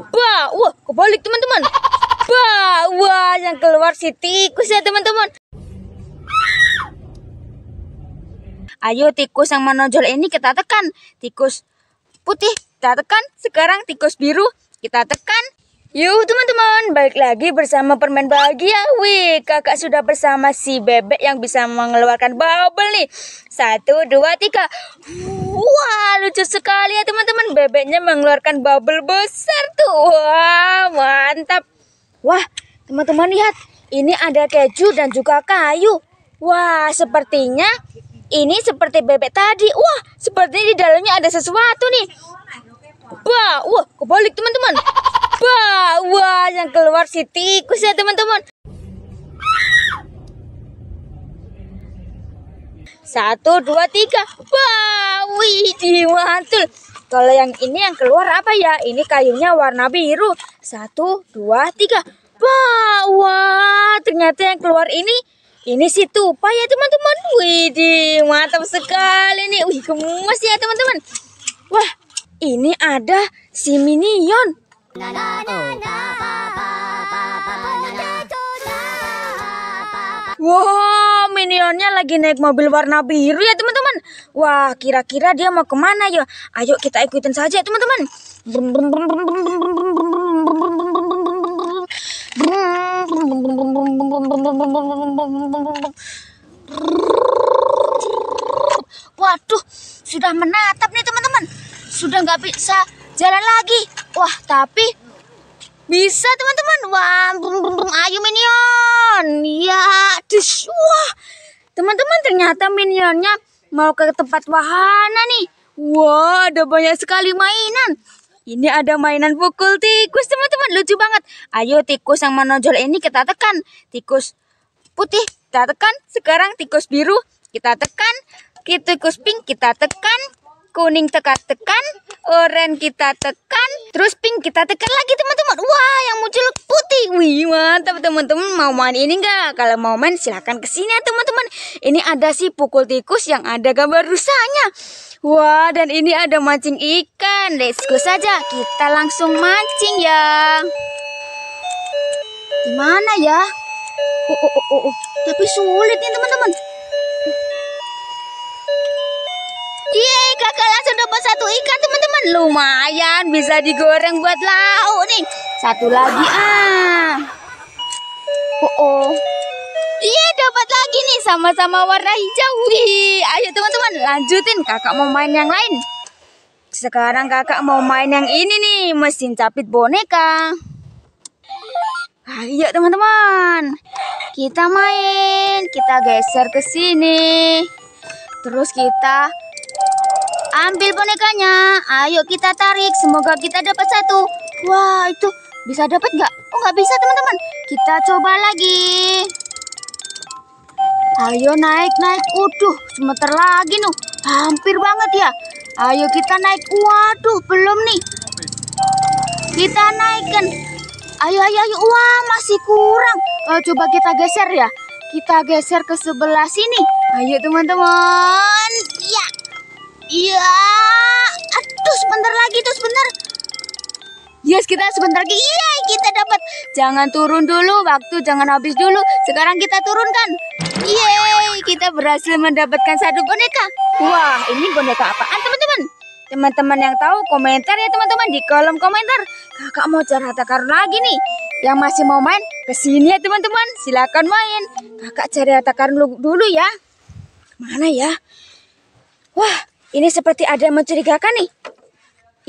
Bah, wah, kebalik teman-teman. Bah, wah, yang keluar si tikus ya teman-teman. Ayo tikus yang menonjol ini kita tekan. Tikus putih kita tekan. Sekarang tikus biru kita tekan. Yuk teman-teman, balik lagi bersama Permen Bahagia Wih, kakak sudah bersama si bebek yang bisa mengeluarkan bubble nih Satu, dua, tiga Wah, lucu sekali ya teman-teman Bebeknya mengeluarkan bubble besar tuh Wah, mantap Wah, teman-teman lihat Ini ada keju dan juga kayu Wah, sepertinya ini seperti bebek tadi. Wah, sepertinya di dalamnya ada sesuatu nih. Wah, wah, kebalik teman-teman. Wah, wah yang keluar si tikus ya teman-teman. Satu, dua, tiga. Wah, wih, mantul. Kalau yang ini yang keluar apa ya? Ini kayunya warna biru. Satu, dua, tiga. Wah, wah, ternyata yang keluar ini ini si tupai ya teman-teman. wih mantap sekali nih. Wih, gemes ya teman-teman. Wah, ini ada si minion. Wow, minionnya lagi naik mobil warna biru ya teman-teman. Wah, kira-kira dia mau kemana ya? Ayo kita ikutin saja teman-teman. Waduh, sudah menatap nih teman-teman. Sudah nggak bisa jalan lagi. Wah, tapi bisa teman-teman. Wah, brum brum brum ayo minion. Ya, dis. Wah. Teman-teman ternyata minionnya mau ke tempat wahana nih. Wah, ada banyak sekali mainan. Ini ada mainan pukul tikus teman-teman lucu banget. Ayo tikus yang menonjol ini kita tekan. Tikus putih kita tekan. Sekarang tikus biru kita tekan. Tikus pink kita tekan kuning tekan-tekan, oranye kita tekan, terus pink kita tekan lagi teman-teman. Wah, yang muncul putih. Wih, mantap teman-teman. Mau main ini enggak? Kalau mau main silahkan kesini ya teman-teman. Ini ada si pukul tikus yang ada gambar rusanya. Wah, dan ini ada mancing ikan. Let's go saja. Kita langsung mancing ya. gimana ya? Oh, oh, oh, oh. oh. Tapi sulit nih teman-teman. kakak langsung dapat satu ikan teman-teman lumayan bisa digoreng buat lauk nih satu lagi ah oh, oh. iya dapat lagi nih sama-sama warna hijau wih ayo teman-teman lanjutin kakak mau main yang lain sekarang kakak mau main yang ini nih mesin capit boneka ayo teman-teman kita main kita geser ke sini terus kita Ambil bonekanya. Ayo kita tarik. Semoga kita dapat satu. Wah, itu bisa dapat nggak? Oh, nggak bisa, teman-teman. Kita coba lagi. Ayo naik, naik. Waduh, sebentar lagi nuh. Hampir banget ya. Ayo kita naik. Waduh, belum nih. Kita naikkan. Ayo, ayo, ayo. Wah, masih kurang. Oh, coba kita geser ya. Kita geser ke sebelah sini. Ayo, teman-teman. Iya. Aduh, ah, sebentar lagi tuh sebentar. Yes, kita sebentar lagi. Iya, kita dapat. Jangan turun dulu, waktu jangan habis dulu. Sekarang kita turunkan. Yeay, kita berhasil mendapatkan satu boneka. Wah, ini boneka apaan, teman-teman? Teman-teman yang tahu komentar ya, teman-teman di kolom komentar. Kakak mau cari harta karun lagi nih. Yang masih mau main, kesini ya, teman-teman. Silakan main. Kakak cari harta karun dulu ya. Mana ya? Wah, ini seperti ada yang mencurigakan nih.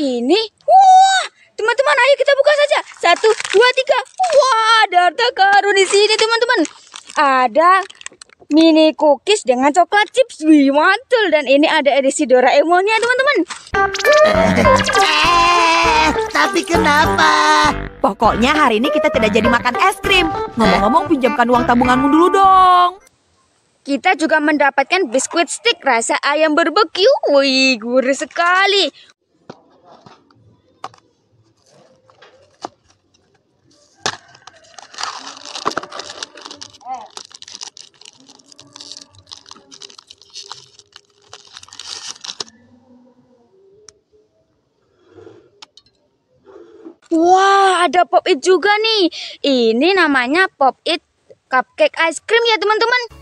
Ini, wah, teman-teman, ayo kita buka saja. Satu, dua, tiga. Wah, ada harta karun di sini, teman-teman. Ada mini cookies dengan coklat chips. Wih, mantul. Dan ini ada edisi Doraemonnya, teman-teman. Eh, tapi kenapa? Pokoknya hari ini kita tidak jadi makan es krim. Ngomong-ngomong, pinjamkan uang tabunganmu dulu dong. Kita juga mendapatkan biskuit stick rasa ayam barbeque. Wih, gurih sekali. Wah, ada pop it juga nih. Ini namanya pop it cupcake ice cream ya, teman-teman.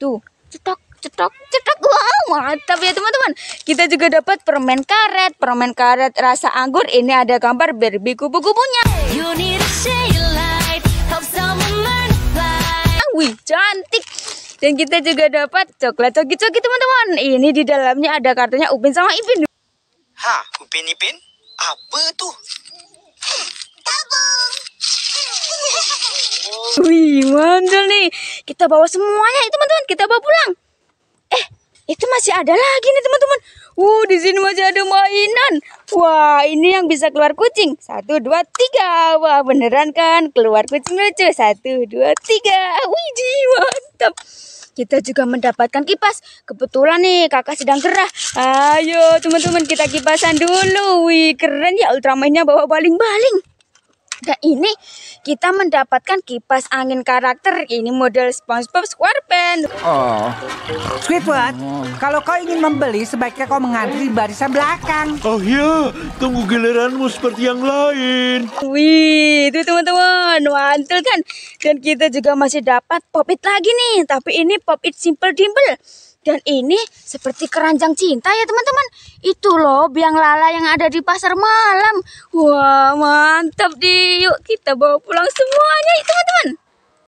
Tuh, cetok, cetok, cetok. Wow, mantap ya teman-teman. Kita juga dapat permen karet, permen karet rasa anggur. Ini ada gambar berbi kubu-kubunya. Ah, wih, cantik. Dan kita juga dapat coklat coki-coki teman-teman. Ini di dalamnya ada kartunya Upin sama Ipin. Ha, Upin Ipin? Apa tuh? Wih, mantul nih. Kita bawa semuanya itu eh, teman-teman, kita bawa pulang. Eh, itu masih ada lagi nih teman-teman. Uh, di sini masih ada mainan. Wah, ini yang bisa keluar kucing. Satu, dua, tiga. Wah, beneran kan? Keluar kucing lucu. Satu, dua, tiga. Wih, mantap. Kita juga mendapatkan kipas. Kebetulan nih kakak sedang gerah. Ayo teman-teman kita kipasan dulu. Wih, keren ya ultramainnya bawa baling-baling ada nah, ini kita mendapatkan kipas angin karakter ini model SpongeBob SquarePants. Oh. Squidward, kalau kau ingin membeli sebaiknya kau mengantri barisan belakang. Oh iya, tunggu giliranmu seperti yang lain. Wih, itu teman-teman, mantul kan? Dan kita juga masih dapat popit lagi nih, tapi ini popit simple dimple. Dan ini seperti keranjang cinta ya teman-teman. Itu loh biang lala yang ada di pasar malam. Wah mantap deh. Yuk kita bawa pulang semuanya ya teman-teman.